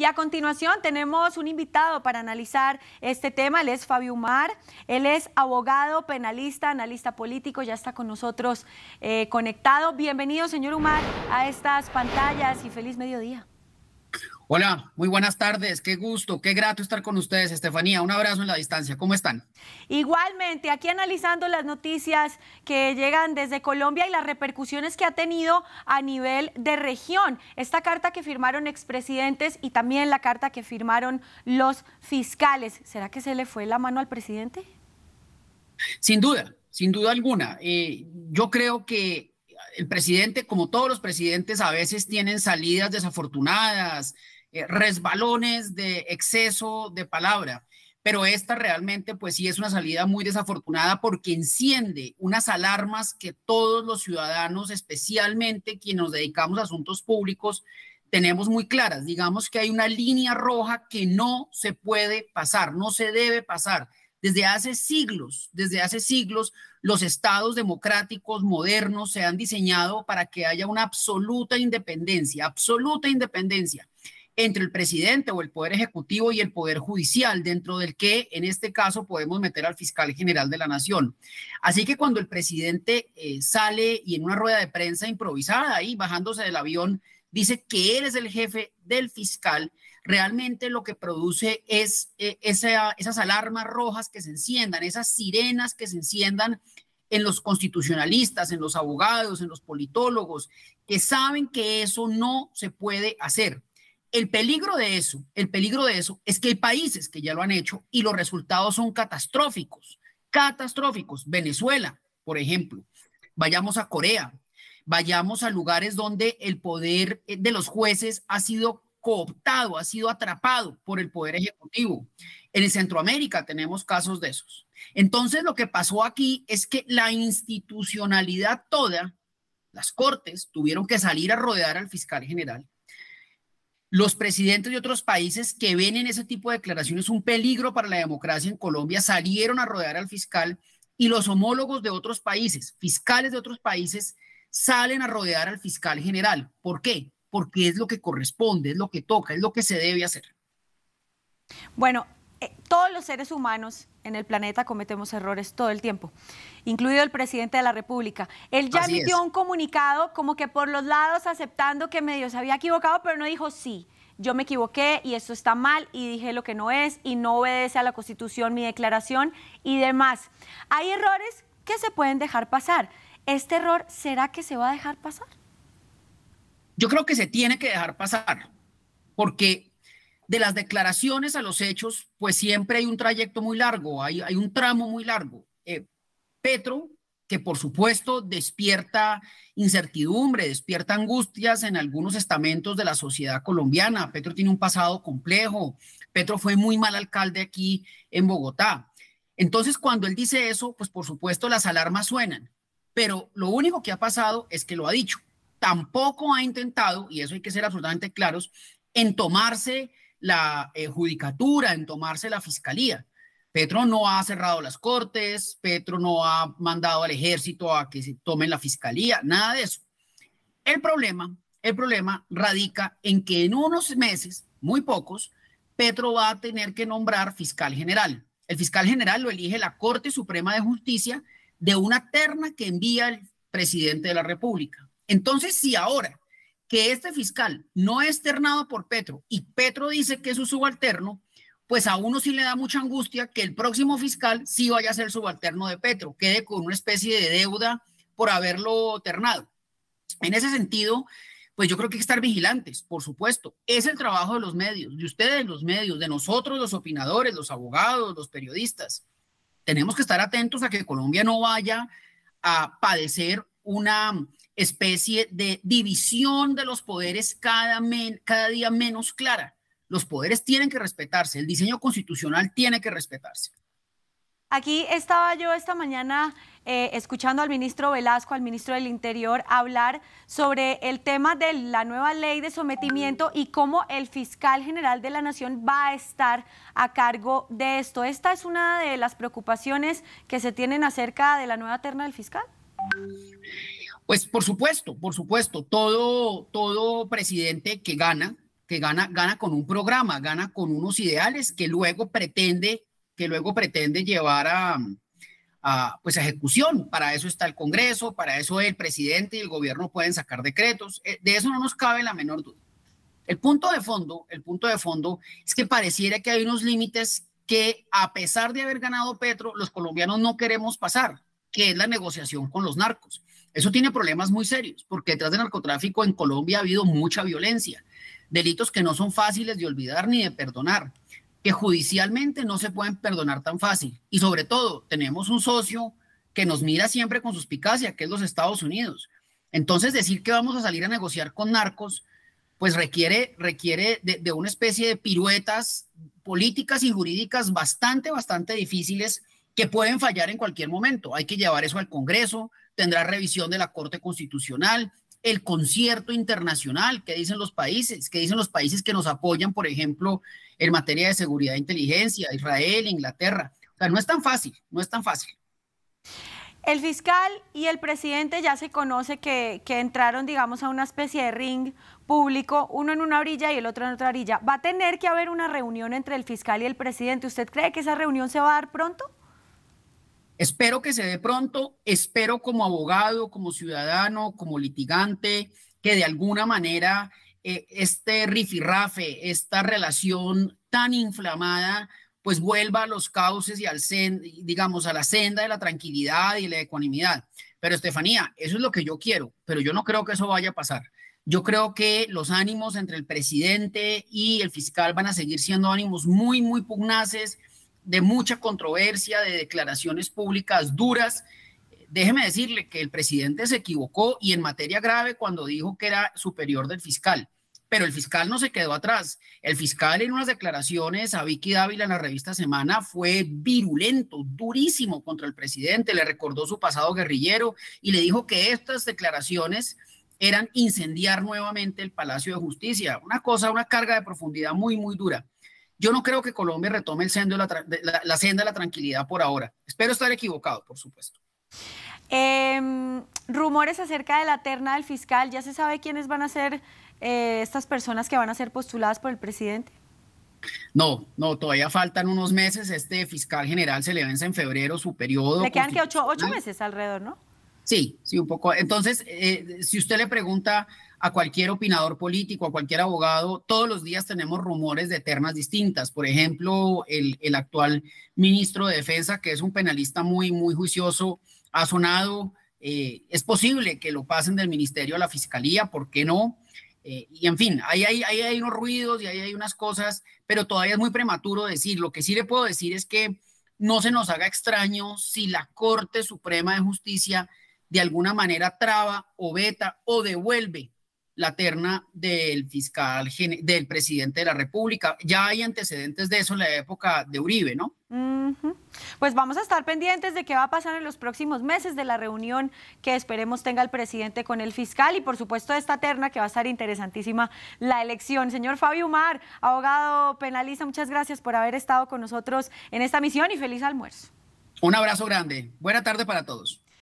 Y a continuación tenemos un invitado para analizar este tema. Él es Fabio Umar. Él es abogado, penalista, analista político. Ya está con nosotros eh, conectado. Bienvenido, señor Umar, a estas pantallas y feliz mediodía. Hola, muy buenas tardes, qué gusto, qué grato estar con ustedes, Estefanía. Un abrazo en la distancia, ¿cómo están? Igualmente, aquí analizando las noticias que llegan desde Colombia y las repercusiones que ha tenido a nivel de región. Esta carta que firmaron expresidentes y también la carta que firmaron los fiscales. ¿Será que se le fue la mano al presidente? Sin duda, sin duda alguna. Eh, yo creo que el presidente, como todos los presidentes, a veces tienen salidas desafortunadas, eh, resbalones de exceso de palabra. Pero esta realmente, pues sí, es una salida muy desafortunada porque enciende unas alarmas que todos los ciudadanos, especialmente quienes nos dedicamos a asuntos públicos, tenemos muy claras. Digamos que hay una línea roja que no se puede pasar, no se debe pasar. Desde hace siglos, desde hace siglos, los estados democráticos modernos se han diseñado para que haya una absoluta independencia, absoluta independencia entre el presidente o el Poder Ejecutivo y el Poder Judicial, dentro del que en este caso podemos meter al fiscal general de la Nación. Así que cuando el presidente eh, sale y en una rueda de prensa improvisada ahí, bajándose del avión, dice que él es el jefe del fiscal, realmente lo que produce es eh, esa, esas alarmas rojas que se enciendan, esas sirenas que se enciendan en los constitucionalistas, en los abogados, en los politólogos, que saben que eso no se puede hacer. El peligro de eso, el peligro de eso es que hay países que ya lo han hecho y los resultados son catastróficos, catastróficos. Venezuela, por ejemplo, vayamos a Corea, vayamos a lugares donde el poder eh, de los jueces ha sido cooptado, ha sido atrapado por el poder ejecutivo. En Centroamérica tenemos casos de esos. Entonces, lo que pasó aquí es que la institucionalidad toda, las cortes, tuvieron que salir a rodear al fiscal general los presidentes de otros países que ven en ese tipo de declaraciones un peligro para la democracia en Colombia salieron a rodear al fiscal y los homólogos de otros países, fiscales de otros países, salen a rodear al fiscal general. ¿Por qué? Porque es lo que corresponde, es lo que toca, es lo que se debe hacer. Bueno, eh, todos los seres humanos en el planeta cometemos errores todo el tiempo, incluido el presidente de la República. Él ya emitió un comunicado como que por los lados aceptando que medio se había equivocado, pero no dijo sí. Yo me equivoqué y esto está mal y dije lo que no es y no obedece a la Constitución mi declaración y demás. Hay errores que se pueden dejar pasar. ¿Este error será que se va a dejar pasar? Yo creo que se tiene que dejar pasar porque de las declaraciones a los hechos, pues siempre hay un trayecto muy largo, hay, hay un tramo muy largo. Eh, Petro, que por supuesto despierta incertidumbre, despierta angustias en algunos estamentos de la sociedad colombiana. Petro tiene un pasado complejo, Petro fue muy mal alcalde aquí en Bogotá. Entonces, cuando él dice eso, pues por supuesto las alarmas suenan, pero lo único que ha pasado es que lo ha dicho. Tampoco ha intentado, y eso hay que ser absolutamente claros, en tomarse la eh, judicatura, en tomarse la fiscalía. Petro no ha cerrado las cortes, Petro no ha mandado al ejército a que se tomen la fiscalía, nada de eso. El problema, el problema radica en que en unos meses, muy pocos, Petro va a tener que nombrar fiscal general. El fiscal general lo elige la Corte Suprema de Justicia de una terna que envía el presidente de la República. Entonces, si ahora que este fiscal no es ternado por Petro y Petro dice que es su subalterno, pues a uno sí le da mucha angustia que el próximo fiscal sí vaya a ser subalterno de Petro, quede con una especie de deuda por haberlo ternado. En ese sentido, pues yo creo que hay que estar vigilantes, por supuesto. Es el trabajo de los medios, de ustedes los medios, de nosotros los opinadores, los abogados, los periodistas. Tenemos que estar atentos a que Colombia no vaya a padecer una especie de división de los poderes cada, día menos clara. Los poderes tienen que respetarse, el diseño constitucional tiene que respetarse. Aquí estaba yo esta mañana eh, escuchando al ministro Velasco, al ministro del Interior, hablar sobre el tema de la nueva ley de sometimiento y cómo el fiscal general de la Nación va a estar a cargo de esto. ¿Esta es una de las preocupaciones que se tienen acerca de la nueva terna del fiscal? Pues por supuesto, por supuesto, todo, todo presidente que gana, que gana, gana con un programa, gana con unos ideales que luego pretende, que luego pretende llevar a, a pues, ejecución. Para eso está el Congreso, para eso el presidente y el gobierno pueden sacar decretos. Eh, de eso no nos cabe la menor duda. El punto de fondo, el punto de fondo es que pareciera que hay unos límites que a pesar de haber ganado Petro, los colombianos no queremos pasar que es la negociación con los narcos. Eso tiene problemas muy serios, porque detrás del narcotráfico en Colombia ha habido mucha violencia, delitos que no son fáciles de olvidar ni de perdonar, que judicialmente no se pueden perdonar tan fácil. Y sobre todo, tenemos un socio que nos mira siempre con suspicacia, que es los Estados Unidos. Entonces, decir que vamos a salir a negociar con narcos, pues requiere, requiere de, de una especie de piruetas políticas y jurídicas bastante, bastante difíciles que pueden fallar en cualquier momento. Hay que llevar eso al Congreso, tendrá revisión de la Corte Constitucional, el concierto internacional, qué dicen los países, qué dicen los países que nos apoyan, por ejemplo, en materia de seguridad e inteligencia, Israel, Inglaterra. O sea, no es tan fácil, no es tan fácil. El fiscal y el presidente ya se conoce que, que, entraron, digamos, a una especie de ring público, uno en una orilla y el otro en otra orilla. ¿Va a tener que haber una reunión entre el fiscal y el presidente? ¿Usted cree que esa reunión se va a dar pronto? Espero que se dé pronto, espero como abogado, como ciudadano, como litigante, que de alguna manera eh, este rifirrafe, esta relación tan inflamada, pues vuelva a los cauces y al digamos a la senda de la tranquilidad y la ecuanimidad. Pero Estefanía, eso es lo que yo quiero, pero yo no creo que eso vaya a pasar. Yo creo que los ánimos entre el presidente y el fiscal van a seguir siendo ánimos muy, muy pugnaces de mucha controversia, de declaraciones públicas duras. Déjeme decirle que el presidente se equivocó y en materia grave cuando dijo que era superior del fiscal. Pero el fiscal no se quedó atrás. El fiscal en unas declaraciones a Vicky Dávila en la revista Semana fue virulento, durísimo contra el presidente, le recordó su pasado guerrillero y le dijo que estas declaraciones eran incendiar nuevamente el Palacio de Justicia. Una cosa, una carga de profundidad muy, muy dura. Yo no creo que Colombia retome la, senda de la tranquilidad por ahora. Espero estar equivocado, por supuesto. Em, rumores acerca de la terna del fiscal. ¿Ya se sabe quiénes van a ser eh, estas personas que van a ser postuladas por el presidente? No, no, todavía faltan unos meses. Este fiscal general se le vence en febrero su periodo. Le quedan que ocho, meses alrededor, ¿no? Sí, sí, un poco. Entonces, eh, si usted le pregunta a cualquier opinador político, a cualquier abogado, todos los días tenemos rumores de ternas distintas. Por ejemplo, el, actual ministro de Defensa, que es un penalista muy, muy juicioso, ha sonado, eh, es posible que lo pasen del ministerio a la fiscalía, ¿por qué no? Eh, y en fin, ahí hay, ahí hay unos ruidos y ahí hay unas cosas, pero todavía es muy prematuro decir. Lo que sí le puedo decir es que no se nos haga extraño si la Corte Suprema de Justicia de alguna manera traba o veta o devuelve la terna del fiscal, del presidente de la República. Ya hay antecedentes de eso en la época de Uribe, ¿no? Pues vamos a estar pendientes de qué va a pasar en los próximos meses de la reunión que esperemos tenga el presidente con el fiscal y por supuesto esta terna que va a estar interesantísima la elección. Señor Fabio mar abogado penalista, muchas gracias por haber estado con nosotros en esta misión y feliz almuerzo. Un abrazo grande. Buena tarde para todos.